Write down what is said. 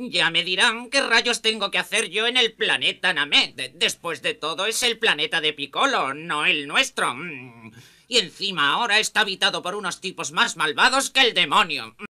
Ya me dirán qué rayos tengo que hacer yo en el planeta Namek. Después de todo, es el planeta de Piccolo, no el nuestro. Mm. Y encima ahora está habitado por unos tipos más malvados que el demonio.